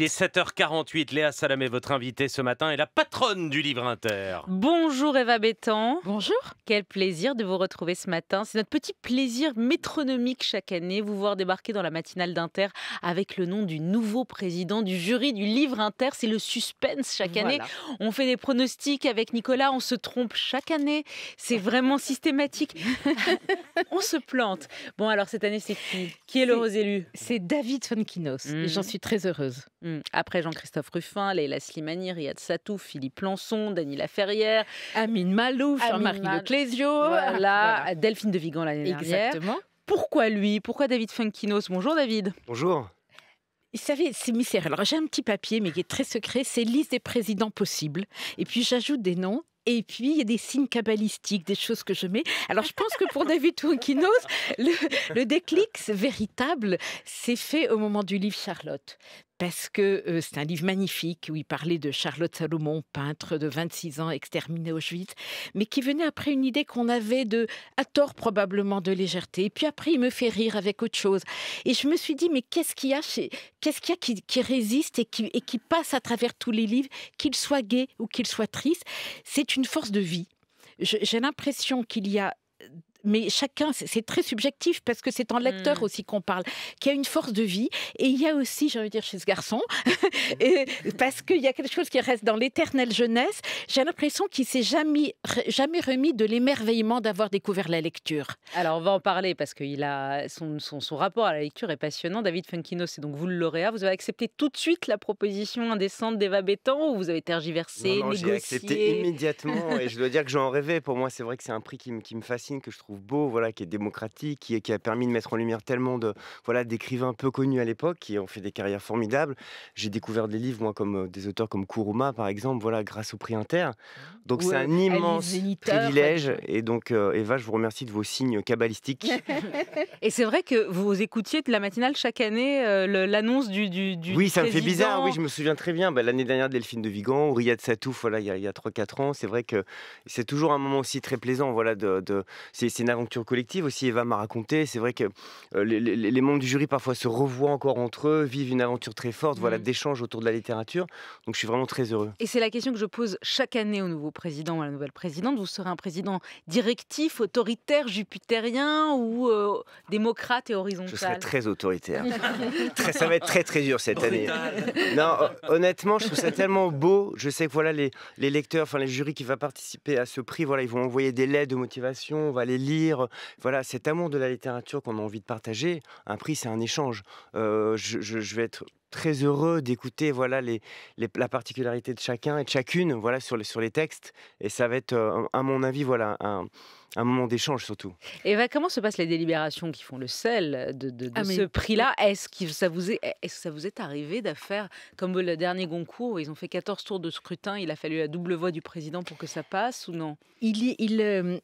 Il est 7h48, Léa Salamé, votre invitée ce matin, est la patronne du Livre Inter. Bonjour Eva Bétan. Bonjour. Quel plaisir de vous retrouver ce matin. C'est notre petit plaisir métronomique chaque année, vous voir débarquer dans la matinale d'Inter avec le nom du nouveau président du jury du Livre Inter. C'est le suspense chaque année. On fait des pronostics avec Nicolas, on se trompe chaque année. C'est vraiment systématique. on se plante. Bon alors cette année c'est qui Qui est, le l'heureux élu C'est David Fonkinos. et hmm. J'en suis très heureuse. Mmh. Après Jean-Christophe Ruffin, Leila Slimani, Riyad Satou, Philippe Lançon, Daniela Ferrière, Amine Malouf, Jean-Marie Leclésio, Delphine de Vigan l'année dernière. Exactement. Pourquoi lui Pourquoi David Funkinos Bonjour David. Bonjour. Vous savez, c'est mystère. Alors j'ai un petit papier, mais qui est très secret. C'est liste des présidents possibles. Et puis j'ajoute des noms. Et puis, il y a des signes cabalistiques, des choses que je mets. Alors, je pense que pour David Funkinos, le, le déclic véritable s'est fait au moment du livre Charlotte parce que c'est un livre magnifique où il parlait de Charlotte Salomon, peintre de 26 ans exterminée aux Auschwitz, mais qui venait après une idée qu'on avait de, à tort probablement, de légèreté. Et puis après, il me fait rire avec autre chose. Et je me suis dit, mais qu'est-ce qu'il y a, chez... qu'est-ce qu'il a qui, résiste et qui, et qui passe à travers tous les livres, qu'il soit gay ou qu'il soit triste C'est une force de vie. J'ai l'impression qu'il y a mais chacun, c'est très subjectif parce que c'est en lecteur mmh. aussi qu'on parle, qui a une force de vie. Et il y a aussi, j'ai envie de dire, chez ce garçon, mmh. et parce qu'il y a quelque chose qui reste dans l'éternelle jeunesse, j'ai l'impression qu'il s'est jamais, jamais remis de l'émerveillement d'avoir découvert la lecture. Alors, on va en parler parce que a son, son, son, rapport à la lecture est passionnant. David Funkino, c'est donc vous le lauréat. Vous avez accepté tout de suite la proposition indécente d'Eva Bétan ou vous avez tergiversé, non, négocié J'ai accepté immédiatement et je dois dire que j'en rêvais. Pour moi, c'est vrai que c'est un prix qui, qui me fascine, que je trouve beau, voilà, qui est démocratique, qui, qui a permis de mettre en lumière tellement de voilà d'écrivains peu connus à l'époque qui ont fait des carrières formidables. J'ai découvert des livres, moi, comme euh, des auteurs comme Kuruma, par exemple, voilà, grâce au prix Inter. Donc c'est un immense privilège. Et donc, euh, Eva, je vous remercie de vos signes cabalistiques. et c'est vrai que vous écoutiez de la matinale chaque année euh, l'annonce du, du, Oui, ça me fait bizarre. Oui, je me souviens très bien. Ben, l'année dernière, Delphine de Vigan, ou Riyad Satouf, voilà, il y a, trois 3-4 ans. C'est vrai que c'est toujours un moment aussi très plaisant. Voilà, de, c'est une aventure collective aussi. Eva m'a raconté, c'est vrai que euh, les, membres du jury parfois se revoient encore entre eux, vivent une aventure très forte, voilà, mm. d'échanges autour de la littérature. Donc je suis vraiment très heureux. Et c'est la question que je pose chaque année au nouveau président, à la nouvelle présidente. Vous serez un président directif, autoritaire, jupitérien ou euh, démocrate et horizontal Je serai très autoritaire. très, ça va être très très dur cette année. Non, honnêtement, je trouve ça tellement beau. Je sais que voilà les, les lecteurs, enfin les jurys qui vont participer à ce prix, voilà, ils vont envoyer des lettres de motivation, on va les lire voilà, cet amour de la littérature qu'on a envie de partager, un prix, c'est un échange. je, vais être très heureux d'écouter voilà les, la particularité de chacun et de chacune voilà sur les sur les textes et ça va être à mon avis voilà un, un moment d'échange surtout. Et comment se passent les délibérations qui font le sel de, de, ah, ce prix-là Est-ce que ça vous est, est -ce que ça vous est arrivé d'affaire comme le dernier Goncourt Ils ont fait 14 tours de scrutin. Il a fallu la double voix du président pour que ça passe ou non il, il,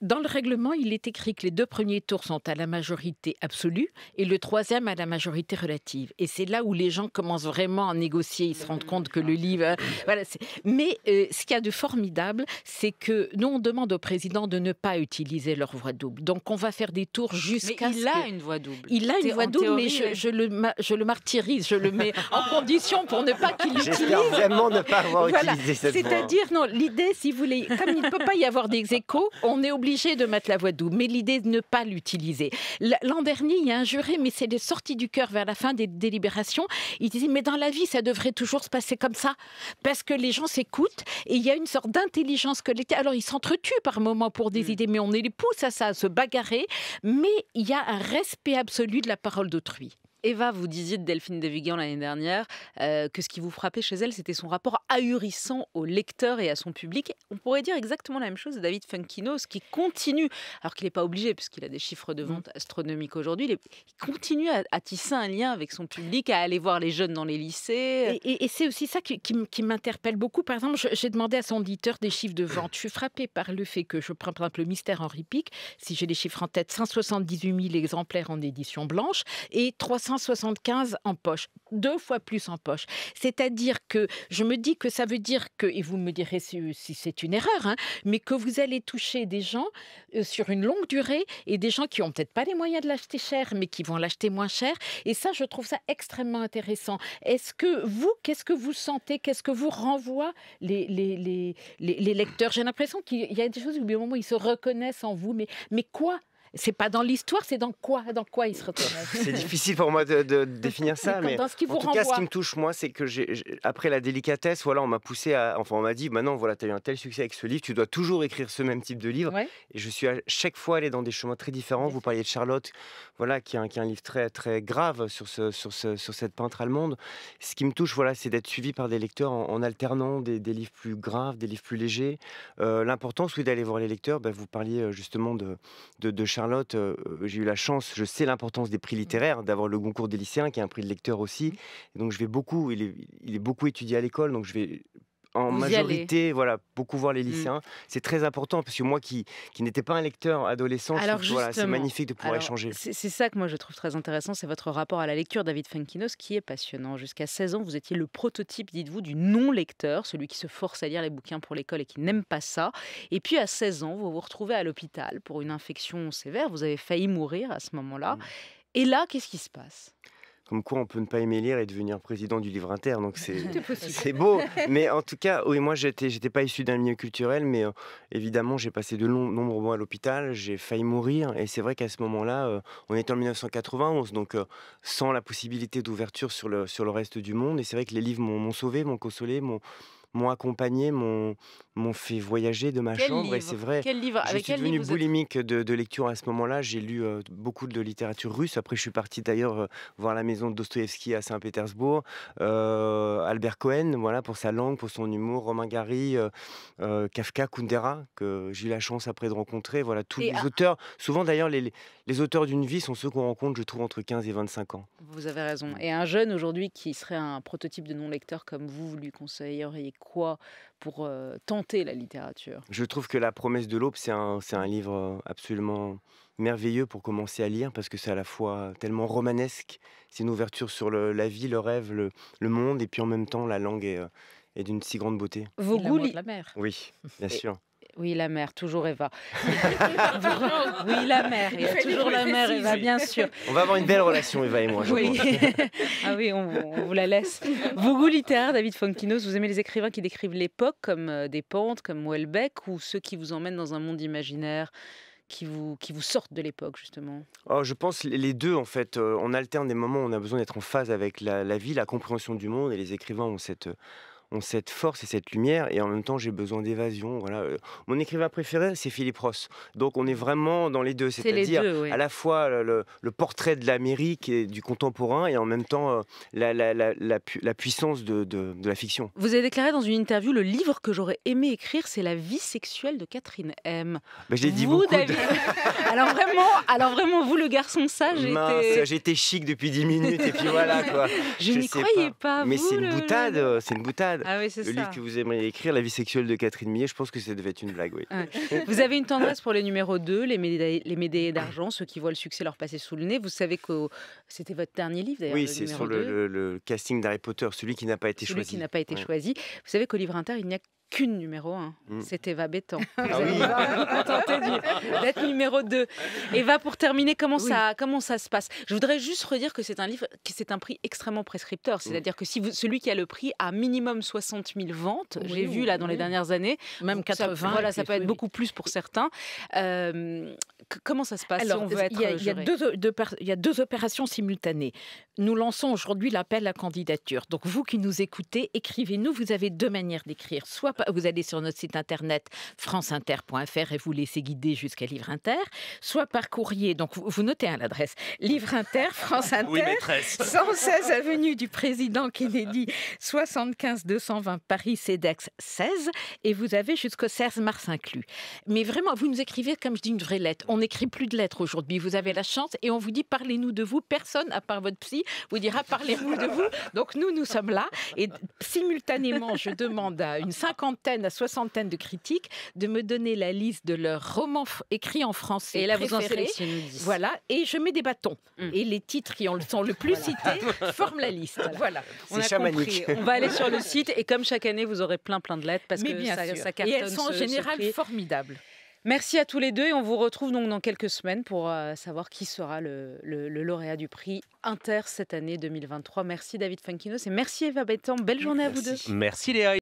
dans le règlement, il est écrit que les deux premiers tours sont à la majorité absolue et le troisième à la majorité relative. Et c'est là où les gens commencent vraiment à négocier, ils se rendent compte que le livre. Voilà, Mais euh, ce qu'il y a de formidable, c'est que nous, on demande au président de ne pas utiliser leur voix double. Donc, on va faire des tours jusqu'à. Il a une voix double. Il a une voix double, mais je, le, je le martyrise, je le mets en ah. condition pour ne pas qu'il l'utilise. vraiment ne pas avoir utilisé cette voix. C'est-à-dire, non, l'idée, si vous voulez, comme il ne peut pas y avoir des échos, on est obligé de mettre la voix double. Mais l'idée de ne pas l'utiliser. L'an dernier, il y a un juré, mais c'est des sorties du cœur vers la fin des délibérations. Il disait mais dans la vie, ça devrait toujours se passer comme ça, parce que les gens s'écoutent et il y a une sorte d'intelligence collective. Alors, ils s'entretuent par moments pour des mm. idées, mais on les pousse à ça, à se bagarrer, mais il y a un respect absolu de la parole d'autrui. Eva, vous disiez de Delphine Deviguer l'année dernière euh, que ce qui vous frappait chez elle, c'était son rapport ahurissant au lecteur et à son public. On pourrait dire exactement la même chose de David Funkinos, qui continue, alors qu'il n'est pas obligé, puisqu'il a des chiffres de mmh. vente astronomiques aujourd'hui, il continue à, tisser un lien avec son public, à aller voir les jeunes dans les lycées. Et, c'est aussi ça qui, m'interpelle beaucoup. Par exemple, j'ai demandé à son éditeur des chiffres de vente. Je suis frappée par le fait que je prends par le mystère Henri Pic, si j'ai des chiffres en tête, 178 000 exemplaires en édition blanche et 300 175 en poche, deux fois plus en poche. C'est-à-dire que je me dis que ça veut dire que, et vous me direz si, c'est une erreur, hein, mais que vous allez toucher des gens euh, sur une longue durée et des gens qui ont peut-être pas les moyens de l'acheter cher, mais qui vont l'acheter moins cher. Et ça, je trouve ça extrêmement intéressant. Est-ce que vous, qu'est-ce que vous sentez, qu'est-ce que vous renvoie les, les, lecteurs J'ai l'impression qu'il y a des choses où, au moment, ils se reconnaissent en vous, mais, mais quoi c'est pas dans l'histoire, c'est dans quoi, dans quoi il se retrouve. c'est difficile pour moi de, définir ça, mais, ce qui vous en tout cas, ce qui me touche moi, c'est que j'ai après la délicatesse, voilà, on m'a poussé à, enfin, on m'a dit, maintenant, bah voilà, tu as eu un tel succès avec ce livre, tu dois toujours écrire ce même type de livre. Et je suis à chaque fois allé dans des chemins très différents. Vous parliez de Charlotte, voilà, qui a un, livre très très grave sur ce, sur cette peintre allemande. Ce qui me touche, voilà, c'est d'être suivi par des lecteurs en, alternant des, livres plus graves, des livres plus légers. L'important, euh, L'importance, oui, d'aller voir les lecteurs. Bah, vous parliez euh, justement de, de, de Charlotte Charlotte, j'ai eu la chance, je sais l'importance des prix mmh. littéraires, d'avoir le Concours des lycéens, qui est un prix de lecteur aussi. Mmh. donc je vais beaucoup, il est beaucoup étudié à l'école, donc je vais, en majorité, voilà, beaucoup voir les mm. lycéens. C'est très important parce que moi qui, n'étais pas un lecteur adolescent, voilà, c'est magnifique de pouvoir échanger. C'est ça que moi je trouve très intéressant, c'est votre rapport à la lecture, David Fankinos, qui est passionnant. Jusqu'à 16 ans, vous étiez le prototype, dites-vous, du non-lecteur, celui qui se force à lire les bouquins pour l'école et qui n'aime pas ça. Et puis à 16 ans, vous vous retrouvez à l'hôpital pour une infection sévère. Vous avez failli mourir à ce moment-là. Mm. Et là, qu'est-ce qui se passe comme quoi on peut ne pas aimer lire et devenir président du livre inter. Donc c'est beau. Mais en tout cas, oui, moi j'étais j'étais pas issu d'un milieu culturel, mais euh, évidemment j'ai passé de nombreux mois à l'hôpital, j'ai failli mourir. Et c'est vrai qu'à ce moment-là, euh, on était en 1991, donc euh, sans la possibilité d'ouverture sur le, sur le reste du monde. Et c'est vrai que les livres m'ont sauvé, m'ont consolé, m'ont m'ont accompagné, m'ont fait voyager de ma chambre. et c'est vrai, quel livre je suis devenu boulimique de, de, lecture à ce moment-là. J'ai lu beaucoup de littérature russe. Après, je suis parti d'ailleurs voir la maison de Dostoevsky à Saint-Pétersbourg. Albert Cohen, voilà, pour sa langue, pour son humour. Romain Gary, Kafka, Kundera, que j'ai eu la chance après de rencontrer. Voilà, tous les auteurs. Souvent, d'ailleurs, les, les auteurs d'une vie sont ceux qu'on rencontre, je trouve, entre 15 et 25 ans. Vous avez raison. Mmh. Et un jeune aujourd'hui qui serait un prototype de non-lecteur comme vous, vous lui conseilleriez quoi pour tenter la littérature Je trouve que La promesse de l'aube, c'est un, livre absolument merveilleux pour commencer à lire parce que c'est à la fois tellement romanesque, c'est une ouverture sur la vie, le rêve, le, monde, et puis en même temps, la langue est, d'une si grande beauté. Vos goûts, la mer. Oui, bien sûr. Oui, la mère, toujours Eva. oui, la mère, il y a toujours la mère, Eva, bien sûr. On va avoir une belle relation, Eva et moi. oui. ah oui, on, vous la laisse. Vos goûts littéraires, David Fonkinos, vous aimez les écrivains qui décrivent l'époque comme euh, des pentes, comme Houellebecq, ou ceux qui vous emmènent dans un monde imaginaire qui vous, qui vous sortent de l'époque, justement oh, Je pense les deux, en fait. Euh, on alterne des moments où on a besoin d'être en phase avec la, la vie, la compréhension du monde, et les écrivains ont cette euh, ont cette force et cette lumière, et en même temps, j'ai besoin d'évasion. Voilà. Mon écrivain préféré, c'est Philippe Ross. Donc, on est vraiment dans les deux, c'est-à-dire à la fois le, portrait de l'Amérique et du contemporain, et en même temps la, puissance de, la fiction. Vous avez déclaré dans une interview le livre que j'aurais aimé écrire, c'est La vie sexuelle de Catherine M. Ben, dit vous, David. alors vraiment, alors vraiment, vous le garçon sage. j'étais chic depuis 10 minutes, et puis voilà quoi. Je, n'y croyais pas. Mais euh, c'est une boutade, c'est une boutade. Ah oui, le ça. livre que vous aimeriez écrire, La vie sexuelle de Catherine Millet, je pense que ça devait être une blague, oui. vous avez une tendresse pour les numéros 2, les médaillés, les d'argent, ceux qui voient le succès leur passer sous le nez. Vous savez que c'était votre dernier livre, d'ailleurs. Oui, c'est sur le, casting d'Harry Potter, celui qui n'a pas été choisi. Celui qui n'a pas été choisi. Vous savez qu'au livre inter, il n'y a qu'une numéro 1. Mm. C'était Eva Bétan. Ah oui. d'être numéro 2. Eva, pour terminer, comment, ça, comment ça se passe Je voudrais juste redire que c'est un livre, c'est un prix extrêmement prescripteur. Mm. C'est-à-dire que si celui qui a le prix a minimum 60 000 ventes, j'ai vu là dans les dernières années, même 80. Ça, voilà, ça peut être beaucoup plus pour certains. Euh, comment ça se passe il, y a, deux, deux opérations simultanées. Nous lançons aujourd'hui l'appel à candidature. Donc vous qui nous écoutez, écrivez-nous. Vous avez deux manières d'écrire. Soit vous allez sur notre site internet franceinter.fr et vous laissez guider jusqu'à Livre Inter, soit par courrier, donc vous notez à hein, l'adresse, Livre Inter, France Inter, 116 avenue du Président Kennedy, 75 220 Paris, CEDEX 16, et vous avez jusqu'au 16 mars inclus. Mais vraiment, vous nous écrivez, comme je dis, une vraie lettre. On n'écrit plus de lettres aujourd'hui, vous avez la chance, et on vous dit, parlez-nous de vous, personne à part votre psy vous dira, parlez-nous de vous. Donc nous, nous sommes là, et simultanément, je demande à une cinquantaine cinquantaine à soixantaine de critiques de me donner la liste de leurs romans écrits en français. Et là, préférés. vous en Voilà, et je mets des bâtons. Mm. Et les titres qui sont le plus cités forment la liste. Voilà, on a On va aller sur le site et comme chaque année, vous aurez plein plein de lettres parce que Et elles sont en général formidables. Merci à tous les deux et on vous retrouve donc dans quelques semaines pour euh, savoir qui sera le, lauréat du prix Inter cette année 2023. Merci David Funkinos et merci Eva Bettan. Belle journée à vous deux. Merci Léa.